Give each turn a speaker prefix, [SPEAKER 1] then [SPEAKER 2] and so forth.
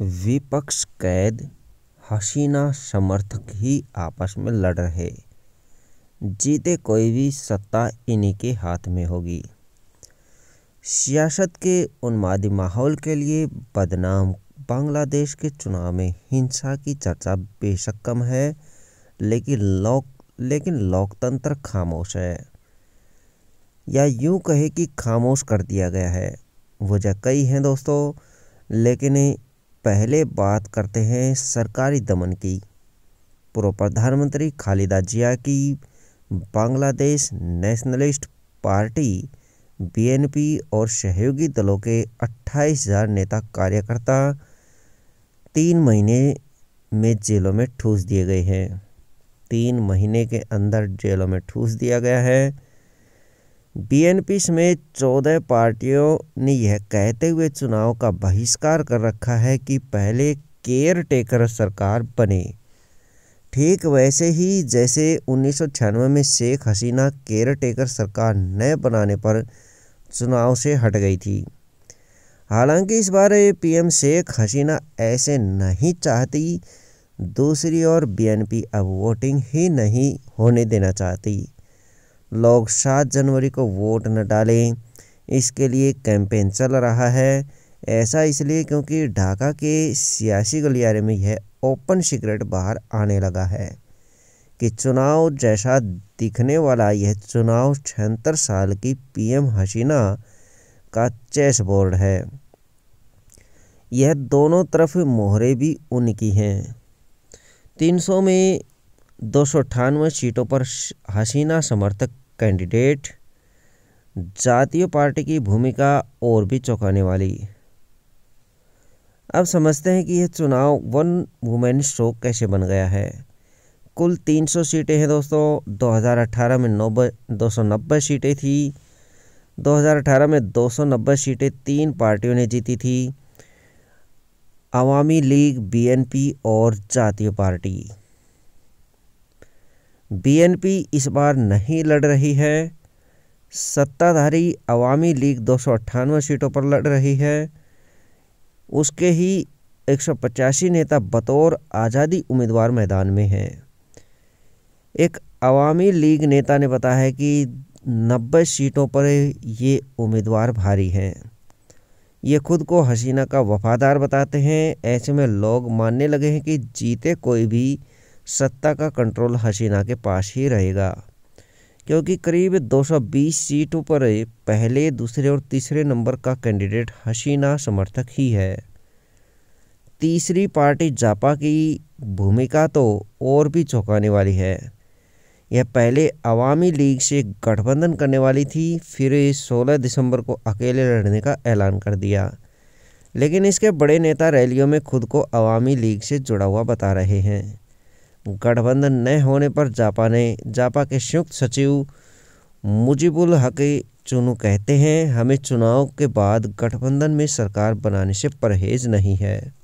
[SPEAKER 1] विपक्ष कैद हसीना समर्थक ही आपस में लड़ रहे जीते कोई भी सत्ता इन्हीं के हाथ में होगी सियासत के उन्मादी माहौल के लिए बदनाम बांग्लादेश के चुनाव में हिंसा की चर्चा बेशक कम है लेकिन लोक लेकिन लोकतंत्र खामोश है या यूं कहे कि खामोश कर दिया गया है वजह कई हैं दोस्तों लेकिन पहले बात करते हैं सरकारी दमन की पूर्व प्रधानमंत्री खालिदा जिया की बांग्लादेश नेशनलिस्ट पार्टी बीएनपी और सहयोगी दलों के 28,000 नेता कार्यकर्ता तीन महीने में जेलों में ठूस दिए गए हैं तीन महीने के अंदर जेलों में ठूस दिया गया है बीएनपी समेत चौदह पार्टियों ने यह कहते हुए चुनाव का बहिष्कार कर रखा है कि पहले केयर टेकर सरकार बने ठीक वैसे ही जैसे उन्नीस में शेख हसीना केयर टेकर सरकार न बनाने पर चुनाव से हट गई थी हालांकि इस बार पीएम शेख हसीना ऐसे नहीं चाहती दूसरी ओर बीएनपी अब वोटिंग ही नहीं होने देना चाहती लोग सात जनवरी को वोट न डालें इसके लिए कैंपेन चल रहा है ऐसा इसलिए क्योंकि ढाका के सियासी गलियारे में यह ओपन सीक्रेट बाहर आने लगा है कि चुनाव जैसा दिखने वाला यह चुनाव छहत्तर साल की पीएम हसीना का चेस बोर्ड है यह दोनों तरफ मोहरे भी उनकी हैं 300 में दो सीटों पर हसीना समर्थक कैंडिडेट जातीय पार्टी की भूमिका और भी चौंकाने वाली अब समझते हैं कि यह चुनाव वन वुमेन शो कैसे बन गया है कुल 300 सीटें हैं दोस्तों 2018 में नब्बे दो सीटें थी 2018 में 290 सीटें तीन पार्टियों ने जीती थी आवामी लीग बीएनपी और जातीय पार्टी बीएनपी इस बार नहीं लड़ रही है सत्ताधारी अवामी लीग दो सीटों पर लड़ रही है उसके ही एक नेता बतौर आज़ादी उम्मीदवार मैदान में हैं एक अवामी लीग नेता ने बताया है कि 90 सीटों पर ये उम्मीदवार भारी हैं ये खुद को हसीना का वफादार बताते हैं ऐसे में लोग मानने लगे हैं कि जीते कोई भी सत्ता का कंट्रोल हसीना के पास ही रहेगा क्योंकि करीब 220 सीटों पर पहले दूसरे और तीसरे नंबर का कैंडिडेट हसीना समर्थक ही है तीसरी पार्टी जापा की भूमिका तो और भी चौंकाने वाली है यह पहले अवामी लीग से गठबंधन करने वाली थी फिर 16 दिसंबर को अकेले लड़ने का ऐलान कर दिया लेकिन इसके बड़े नेता रैलियों में खुद को अवामी लीग से जुड़ा हुआ बता रहे हैं गठबंधन न होने पर जापा ने जापा के संयुक्त सचिव मुजीबुल हकी चुनू कहते हैं हमें चुनाव के बाद गठबंधन में सरकार बनाने से परहेज नहीं है